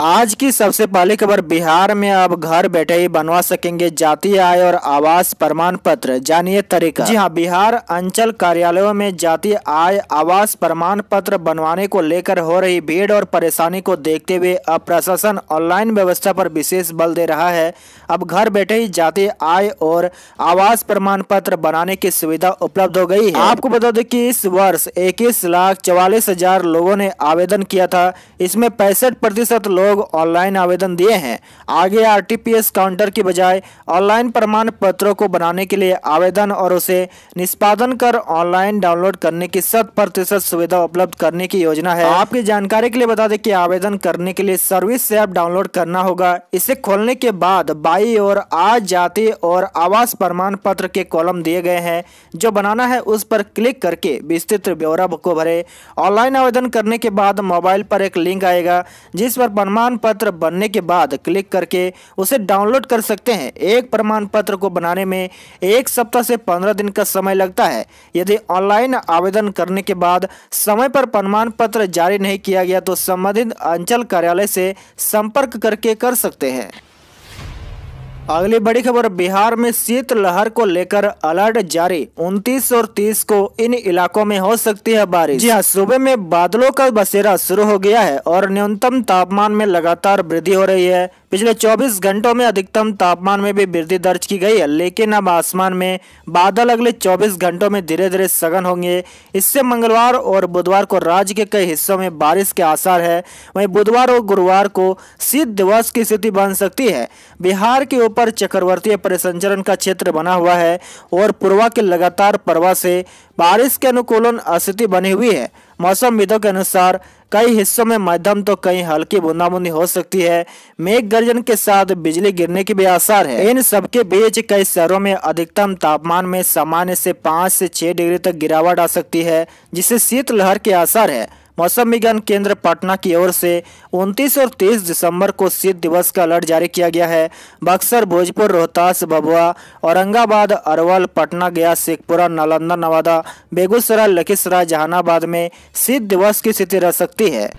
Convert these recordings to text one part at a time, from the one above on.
आज की सबसे पहली खबर बिहार में अब घर बैठे ही बनवा सकेंगे जातीय आय और आवास प्रमाण पत्र जानिए तरीका जी हाँ बिहार अंचल कार्यालयों में जातीय आय आवास प्रमाण पत्र बनवाने को लेकर हो रही भीड़ और परेशानी को देखते हुए अब प्रशासन ऑनलाइन व्यवस्था पर विशेष बल दे रहा है अब घर बैठे ही जातीय आय और आवास प्रमाण पत्र बनाने की सुविधा उपलब्ध हो गयी है आपको बता दें की इस वर्ष इक्कीस लाख चौवालीस हजार लोगों ने आवेदन किया था इसमें पैंसठ प्रतिशत लोग लोग ऑनलाइन आवेदन दिए हैं आगे आरटीपीएस काउंटर की बजाय ऑनलाइन प्रमाण पत्रों को बनाने के लिए आवेदन और उसे निष्पादन कर ऑनलाइन डाउनलोड करने की शत प्रतिशत सुविधा उपलब्ध करने की योजना है आपकी जानकारी के लिए बता दें कि आवेदन करने के लिए सर्विस ऐप डाउनलोड करना होगा इसे खोलने के बाद बाई और आज जाति और आवास प्रमाण पत्र के कॉलम दिए गए हैं जो बनाना है उस पर क्लिक करके विस्तृत ब्यौरा को भरे ऑनलाइन आवेदन करने के बाद मोबाइल पर एक लिंक आएगा जिस पर प्रमाण प्रमाण पत्र बनने के बाद क्लिक करके उसे डाउनलोड कर सकते हैं एक प्रमाण पत्र को बनाने में एक सप्ताह से पंद्रह दिन का समय लगता है यदि ऑनलाइन आवेदन करने के बाद समय पर प्रमाण पत्र जारी नहीं किया गया तो संबंधित अंचल कार्यालय से संपर्क करके कर सकते हैं अगली बड़ी खबर बिहार में शीतलहर को लेकर अलर्ट जारी 29 और 30 को इन इलाकों में हो सकती है बारिश जी हाँ सुबह में बादलों का बसेरा शुरू हो गया है और न्यूनतम तापमान में लगातार वृद्धि हो रही है पिछले 24 घंटों में अधिकतम तापमान में भी वृद्धि दर्ज की गई है लेकिन अब आसमान में बादल अगले 24 घंटों में धीरे धीरे सघन होंगे इससे मंगलवार और बुधवार को राज्य के कई हिस्सों में बारिश के आसार है वहीं बुधवार और गुरुवार को शीत दिवस की स्थिति बन सकती है बिहार के उप पर चक्रवर्ती परिसंचरण का क्षेत्र बना हुआ है और पूर्वा के लगातार प्रवाह से बारिश के अनुकूलन स्थिति बनी हुई है मौसम विदों के अनुसार कई हिस्सों में मध्यम तो कई हल्की बूंदाबूंदी हो सकती है मेघ गर्जन के साथ बिजली गिरने के भी आसार है इन सबके बीच कई शहरों में अधिकतम तापमान में सामान्य से पाँच से छह डिग्री तक गिरावट आ सकती है जिससे शीतलहर के आसार है मौसम विज्ञान केंद्र पटना की ओर से 29 और 30 दिसंबर को शीत दिवस का अलर्ट जारी किया गया है बक्सर भोजपुर रोहतास भभुआ औरंगाबाद अरवल पटना गया शेखपुरा नालंदा नवादा बेगूसराय लखीसराय जहानाबाद में शीत दिवस की स्थिति रह सकती है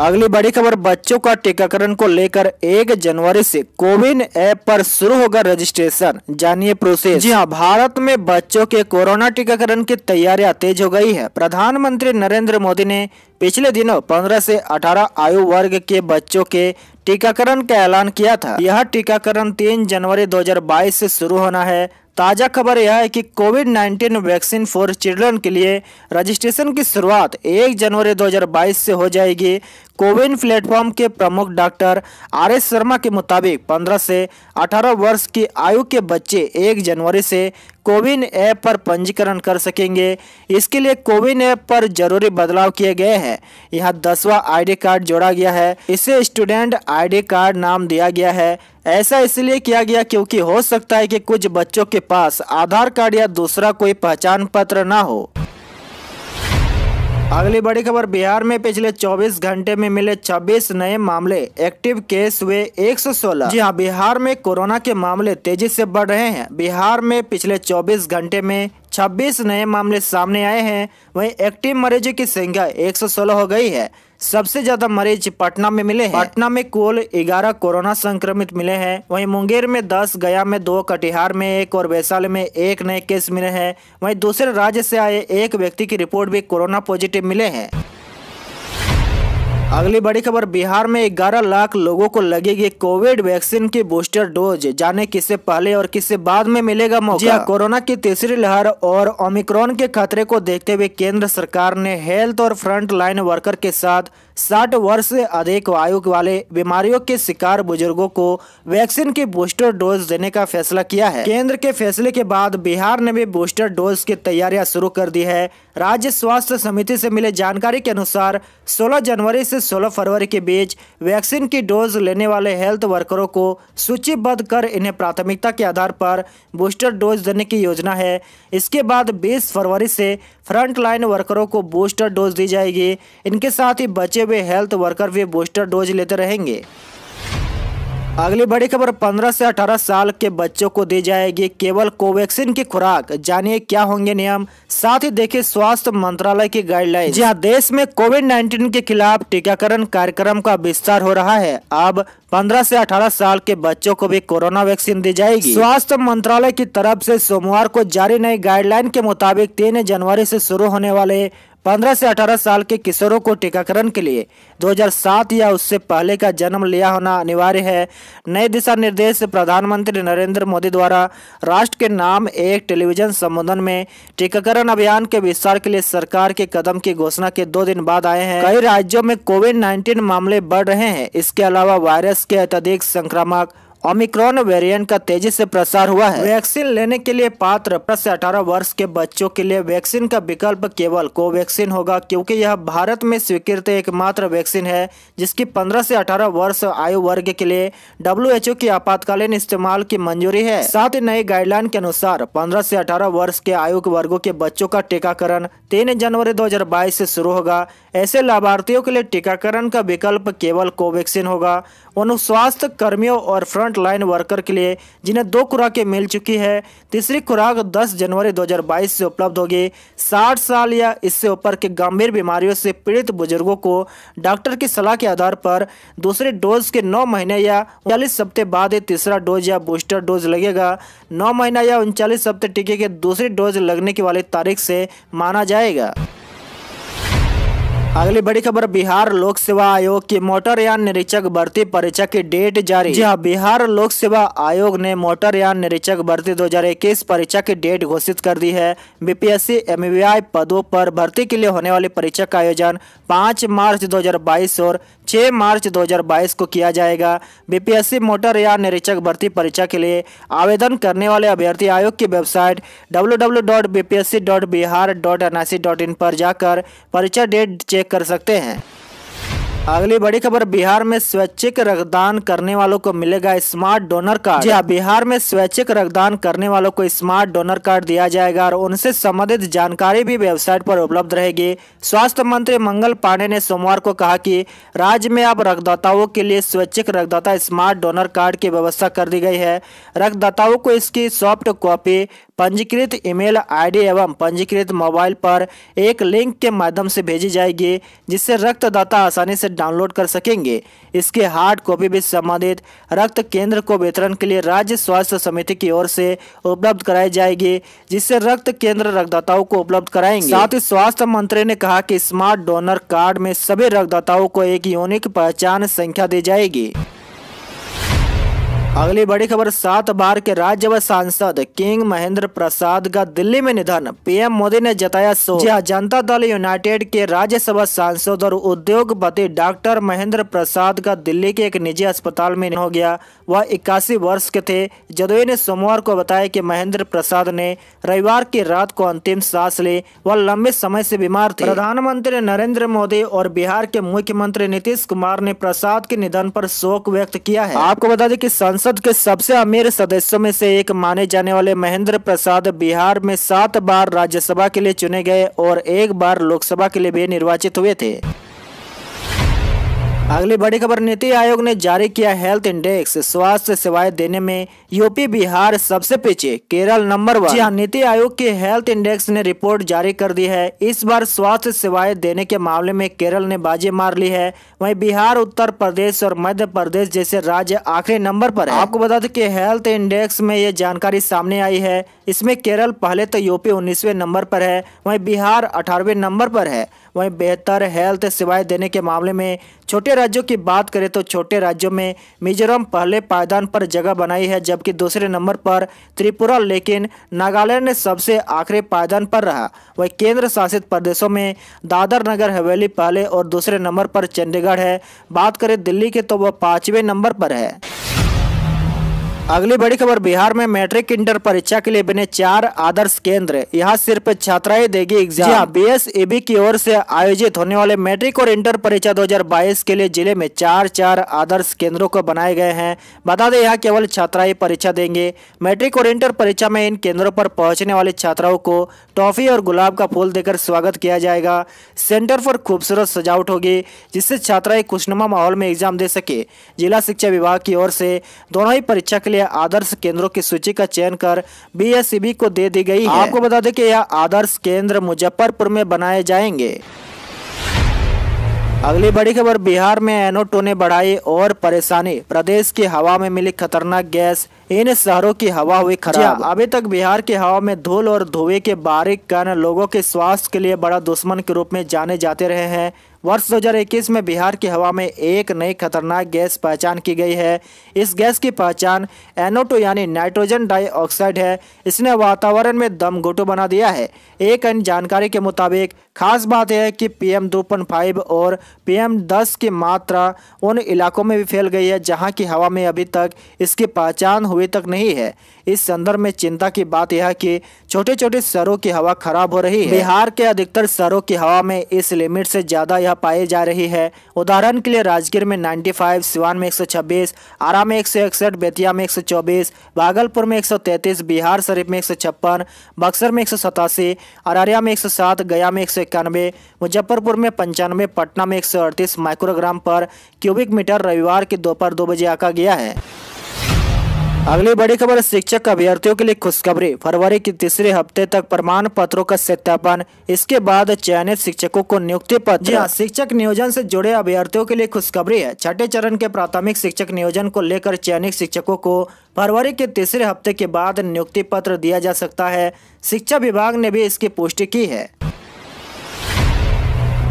अगली बड़ी खबर बच्चों का टीकाकरण को लेकर 1 जनवरी से कोविन ऐप पर शुरू होगा रजिस्ट्रेशन जानिए प्रोसेस जी हाँ भारत में बच्चों के कोरोना टीकाकरण की तैयारियां तेज हो गई है प्रधानमंत्री नरेंद्र मोदी ने पिछले दिनों 15 से 18 आयु वर्ग के बच्चों के टीकाकरण का ऐलान किया था यह टीकाकरण 3 जनवरी 2022 से शुरू होना है ताज़ा खबर यह है कि कोविड 19 वैक्सीन फॉर चिल्ड्रन के लिए रजिस्ट्रेशन की शुरुआत 1 जनवरी 2022 से हो जाएगी कोविन प्लेटफॉर्म के प्रमुख डॉक्टर आर एस शर्मा के मुताबिक 15 से 18 वर्ष की आयु के बच्चे 1 जनवरी से कोविन ऐप पर पंजीकरण कर सकेंगे इसके लिए कोविन ऐप पर जरूरी बदलाव किए गए हैं यहाँ दसवां आईडी कार्ड जोड़ा गया है इसे स्टूडेंट आईडी कार्ड नाम दिया गया है ऐसा इसलिए किया गया क्योंकि हो सकता है कि कुछ बच्चों के पास आधार कार्ड या दूसरा कोई पहचान पत्र ना हो अगली बड़ी खबर बिहार में पिछले 24 घंटे में मिले 26 नए मामले एक्टिव केस हुए 116 जी हाँ बिहार में कोरोना के मामले तेजी से बढ़ रहे हैं बिहार में पिछले 24 घंटे में 26 नए मामले सामने आए हैं वहीं एक्टिव मरीजों की संख्या 116 हो गई है सबसे ज्यादा मरीज पटना में मिले हैं पटना में कुल 11 कोरोना संक्रमित मिले हैं वहीं मुंगेर में 10 गया में दो कटिहार में एक और वैशाली में एक नए केस मिले हैं वहीं दूसरे राज्य से आए एक व्यक्ति की रिपोर्ट भी कोरोना पॉजिटिव मिले हैं अगली बड़ी खबर बिहार में 11 लाख लोगों को लगेगी कोविड वैक्सीन की बूस्टर डोज जाने किसे पहले और किससे बाद में मिलेगा मौका हाँ। कोरोना की तीसरी लहर और ओमिक्रॉन के खतरे को देखते हुए केंद्र सरकार ने हेल्थ और फ्रंट लाइन वर्कर के साथ साठ वर्ष से अधिक आयु वाले बीमारियों के शिकार बुजुर्गों को वैक्सीन की बूस्टर डोज देने का फैसला किया है केंद्र के फैसले के बाद बिहार ने भी बूस्टर डोज की तैयारियां शुरू कर दी है राज्य स्वास्थ्य समिति से मिले जानकारी के अनुसार 16 जनवरी से 16 फरवरी के बीच वैक्सीन की डोज लेने वाले हेल्थ वर्करों को सूचीबद्ध कर इन्हें प्राथमिकता के आधार पर बूस्टर डोज देने की योजना है इसके बाद 20 फरवरी से फ्रंटलाइन वर्करों को बूस्टर डोज दी जाएगी इनके साथ ही बचे वे हेल्थ वर्कर भी बूस्टर डोज लेते रहेंगे अगली बड़ी खबर 15 से 18 साल के बच्चों को दी जाएगी केवल कोवैक्सीन की खुराक जानिए क्या होंगे नियम साथ ही देखिए स्वास्थ्य मंत्रालय की गाइडलाइन जहां देश में कोविड 19 के खिलाफ टीकाकरण कार्यक्रम का विस्तार हो रहा है अब 15 से 18 साल के बच्चों को भी कोरोना वैक्सीन दी जाएगी स्वास्थ्य मंत्रालय की तरफ से सोमवार को जारी नई गाइडलाइन के मुताबिक तीन जनवरी से शुरू होने वाले 15 से 18 साल के किशोरों को टीकाकरण के लिए 2007 या उससे पहले का जन्म लिया होना अनिवार्य है नए दिशा निर्देश प्रधानमंत्री नरेंद्र मोदी द्वारा राष्ट्र के नाम एक टेलीविजन संबोधन में टीकाकरण अभियान के विस्तार के लिए सरकार के कदम की घोषणा के दो दिन बाद आए हैं कई राज्यों में कोविड नाइन्टीन मामले बढ़ रहे हैं इसके अलावा वायरस के अत्यधिक संक्रामक ओमिक्रॉन वेरिएंट का तेजी से प्रसार हुआ है वैक्सीन लेने के लिए पात्र प्लस अठारह वर्ष के बच्चों के लिए वैक्सीन का विकल्प केवल कोवैक्सीन होगा क्योंकि यह भारत में स्वीकृत एकमात्र वैक्सीन है जिसकी 15 से 18 वर्ष आयु वर्ग के लिए डब्ल्यू की आपातकालीन इस्तेमाल की मंजूरी है साथ ही नई गाइडलाइन के अनुसार पंद्रह से अठारह वर्ष के आयु वर्गो के बच्चों का टीकाकरण तीन जनवरी दो से शुरू होगा ऐसे लाभार्थियों के लिए टीकाकरण का विकल्प केवल कोवैक्सीन होगा उन स्वास्थ्य कर्मियों और फ्रंट लाइन वर्कर के लिए जिन्हें दो खुराकें मिल चुकी है तीसरी खुराक 10 जनवरी 2022 से उपलब्ध होगी 60 साल या इससे ऊपर के गंभीर बीमारियों से पीड़ित बुजुर्गों को डॉक्टर की सलाह के आधार पर दूसरी डोज के नौ महीने या उनचालीस सप्ते बाद तीसरा डोज या बूस्टर डोज लगेगा नौ महीना या उनचालीस सप्ते टीके के दूसरी डोज लगने की वाली तारीख से माना जाएगा अगली बड़ी खबर बिहार लोक सेवा आयोग की मोटरयान निरीक्षक भर्ती परीक्षा की डेट जारी जी हाँ। बिहार लोक सेवा आयोग ने मोटरयान निरीक्षक भर्ती 2021 परीक्षा की डेट घोषित कर दी है बीपीएससी एम पदों पर भर्ती के लिए होने वाली परीक्षा का आयोजन 5 मार्च 2022 और 6 मार्च 2022 को किया जाएगा बीपीएससी मोटर या निरीक्षक भर्ती परीक्षा के लिए आवेदन करने वाले अभ्यर्थी आयोग की वेबसाइट डब्ल्यू पर जाकर परीक्षा डेट चेक कर सकते हैं अगली बड़ी खबर बिहार में स्वैच्छिक रक्तदान करने वालों को मिलेगा स्मार्ट डोनर कार्ड जी हाँ बिहार में स्वैच्छिक रक्तदान करने वालों को स्मार्ट डोनर कार्ड दिया जाएगा और उनसे संबंधित जानकारी भी वेबसाइट पर उपलब्ध रहेगी स्वास्थ्य मंत्री मंगल पांडे ने सोमवार को कहा कि राज्य में अब रक्तदाताओं के लिए स्वैच्छिक रक्तदाता स्मार्ट डोनर कार्ड की व्यवस्था कर दी गई है रक्तदाताओं को इसकी सॉफ्ट कॉपी पंजीकृत ईमेल आईडी एवं पंजीकृत मोबाइल पर एक लिंक के माध्यम से भेजी जाएगी जिससे रक्तदाता आसानी से डाउनलोड कर सकेंगे इसके हार्ड कॉपी भी संबंधित रक्त केंद्र को वितरण के लिए राज्य स्वास्थ्य समिति की ओर से उपलब्ध कराई जाएगी जिससे रक्त केंद्र रक्तदाताओं को उपलब्ध कराएंगे साथ ही स्वास्थ्य मंत्री ने कहा की स्मार्ट डोनर कार्ड में सभी रक्तदाताओं को एक यूनिक पहचान संख्या दी जाएगी अगली बड़ी खबर सात बार के व सांसद किंग महेंद्र प्रसाद का दिल्ली में निधन पीएम मोदी ने जताया शोक जी जनता दल यूनाइटेड के राज्यसभा सांसद और उद्योगपति डॉक्टर महेंद्र प्रसाद का दिल्ली के एक निजी अस्पताल में हो गया वह इक्यासी वर्ष के थे जदयू ने सोमवार को बताया कि महेंद्र प्रसाद ने रविवार की रात को अंतिम सांस ली वह लंबे समय से बीमार थे प्रधानमंत्री नरेंद्र मोदी और बिहार के मुख्यमंत्री नीतीश कुमार ने प्रसाद के निधन पर शोक व्यक्त किया है आपको बता दें कि संसद के सबसे अमीर सदस्यों में से एक माने जाने वाले महेंद्र प्रसाद बिहार में सात बार राज्यसभा के लिए चुने गए और एक बार लोकसभा के लिए भी निर्वाचित हुए थे अगली बड़ी खबर नीति आयोग ने जारी किया हेल्थ इंडेक्स स्वास्थ्य सेवाएं देने में यूपी बिहार सबसे पीछे केरल नंबर वन जी हाँ, नीति आयोग के हेल्थ इंडेक्स ने रिपोर्ट जारी कर दी है इस बार स्वास्थ्य सेवाएं देने के मामले में केरल ने बाजी मार ली है वहीं बिहार उत्तर प्रदेश और मध्य प्रदेश जैसे राज्य आखिरी नंबर आरोप आपको बता दें की हेल्थ इंडेक्स में ये जानकारी सामने आई है इसमें केरल पहले तो यूपी उन्नीसवे नंबर आरोप है वही बिहार अठारवे नंबर आरोप है वहीं बेहतर हेल्थ सेवाएं देने के मामले में छोटे राज्यों की बात करें तो छोटे राज्यों में मिजोरम पहले पायदान पर जगह बनाई है जबकि दूसरे नंबर पर त्रिपुरा लेकिन नागालैंड ने सबसे आखिरी पायदान पर रहा वहीं केंद्र शासित प्रदेशों में दादर नगर हवेली पहले और दूसरे नंबर पर चंडीगढ़ है बात करें दिल्ली के तो वह पाँचवें नंबर पर है अगली बड़ी खबर बिहार में मैट्रिक इंटर परीक्षा के लिए बने चार आदर्श केंद्र यहाँ सिर्फ छात्राएं देगी exam B S A B की ओर से आयोजित होने वाले मैट्रिक और इंटर परीक्षा 2022 के लिए जिले में चार चार आदर्श केंद्रों को बनाए गए हैं बता दें यहाँ केवल छात्राएं परीक्षा देंगे मैट्रिक और इंटर परीक्षा में इन केंद्रों पर पहुँचने वाले छात्राओं को टॉफी और गुलाब का फूल देकर स्वागत किया जाएगा सेंटर पर खूबसूरत सजावट होगी जिससे छात्राएं खुशनुमा माहौल में एग्जाम दे सके जिला शिक्षा विभाग की ओर से दोनों ही परीक्षा के लिए यह आदर्श केंद्रों की सूची का चयन कर बी e को दे दी गई है आपको बता दें कि यह आदर्श केंद्र मुजफ्फरपुर में बनाए जाएंगे अगली बड़ी खबर बिहार में एनोटो ने बढ़ाई और परेशानी प्रदेश की हवा में मिली खतरनाक गैस इन शहरों की हवा हुई खराब हाँ। अभी तक बिहार की हवा में धूल और धुएं के बारीक कारण लोगों के स्वास्थ्य के लिए बड़ा दुश्मन के रूप में जाने जाते रहे हैं वर्ष 2021 में बिहार की हवा में एक नई खतरनाक गैस पहचान की गई है इस गैस की पहचान एनोटो यानी नाइट्रोजन डाइऑक्साइड है इसने वातावरण में दम घुटो बना दिया है एक अन्य जानकारी के मुताबिक खास बात यह है कि पीएम 2.5 और पीएम 10 की मात्रा उन इलाकों में भी फैल गई है जहां की हवा में अभी तक इसकी पहचान हुई तक नहीं है इस संदर्भ में चिंता की बात यह कि छोटे छोटे शहरों की हवा खराब हो रही है बिहार के अधिकतर शहरों की हवा में इस लिमिट से ज़्यादा यह संख्या पाई जा रही है उदाहरण के लिए राजगीर में 95, सिवान में 126, आरा में एक बेतिया में 124, भागलपुर में 133, बिहार शरीफ में एक बक्सर में एक अररिया में 107, गया में एक मुजफ्फरपुर में पंचानवे पटना में एक माइक्रोग्राम पर क्यूबिक मीटर रविवार के दोपहर दो बजे आका गया है अगली बड़ी खबर शिक्षक अभ्यर्थियों के लिए खुशखबरी फरवरी के तीसरे हफ्ते तक प्रमाण पत्रों का सत्यापन इसके बाद चयनित शिक्षकों को नियुक्ति पत्र जी हाँ, शिक्षक नियोजन से जुड़े अभ्यर्थियों के लिए खुशखबरी है छठे चरण के प्राथमिक शिक्षक नियोजन को लेकर चयनित शिक्षकों को फरवरी के तीसरे हफ्ते के बाद नियुक्ति पत्र दिया जा सकता है शिक्षा विभाग ने भी इसकी पुष्टि की है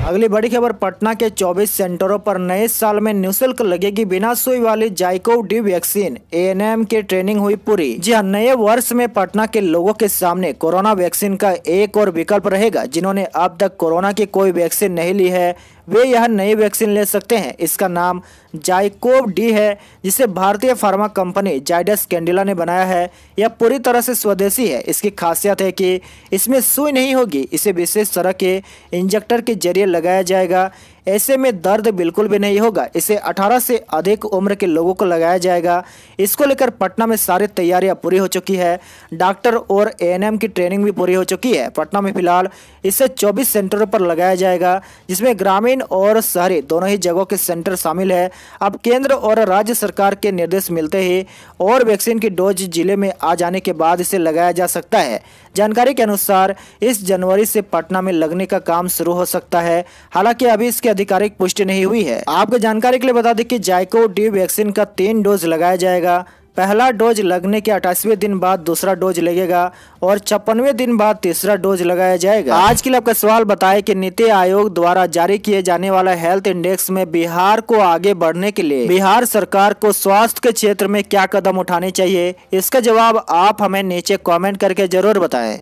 अगली बड़ी खबर पटना के 24 सेंटरों पर नए साल में निःशुल्क लगेगी बिना सुई वाली जाइको डी वैक्सीन एएनएम की ट्रेनिंग हुई पूरी जी हाँ नए वर्ष में पटना के लोगों के सामने कोरोना वैक्सीन का एक और विकल्प रहेगा जिन्होंने अब तक कोरोना की कोई वैक्सीन नहीं ली है वे यह नई वैक्सीन ले सकते हैं इसका नाम जाइकोव डी है जिसे भारतीय फार्मा कंपनी जाइडस कैंडिला ने बनाया है यह पूरी तरह से स्वदेशी है इसकी खासियत है कि इसमें सुई नहीं होगी इसे विशेष तरह के इंजेक्टर के जरिए लगाया जाएगा ऐसे में दर्द बिल्कुल भी नहीं होगा इसे 18 से अधिक उम्र के लोगों को लगाया जाएगा इसको लेकर पटना में सारी तैयारियां पूरी हो चुकी है डॉक्टर और एएनएम की ट्रेनिंग भी पूरी हो चुकी है पटना में फिलहाल इसे 24 सेंटरों पर लगाया जाएगा जिसमें ग्रामीण और शहरी दोनों ही जगहों के सेंटर शामिल है अब केंद्र और राज्य सरकार के निर्देश मिलते ही और वैक्सीन की डोज जिले में आ जाने के बाद इसे लगाया जा सकता है जानकारी के अनुसार इस जनवरी से पटना में लगने का काम शुरू हो सकता है हालांकि अभी इसके की आधिकारिक पुष्टि नहीं हुई है आपको जानकारी के लिए बता दें कि जायको डी वैक्सीन का तीन डोज लगाया जाएगा पहला डोज लगने के अठाईसवें दिन बाद दूसरा डोज लगेगा और छप्पनवे दिन बाद तीसरा डोज लगाया जाएगा आज के लिए आपका सवाल बताए कि नीति आयोग द्वारा जारी किए जाने वाला हेल्थ इंडेक्स में बिहार को आगे बढ़ने के लिए बिहार सरकार को स्वास्थ्य के क्षेत्र में क्या कदम उठाने चाहिए इसका जवाब आप हमें नीचे कॉमेंट करके जरूर बताए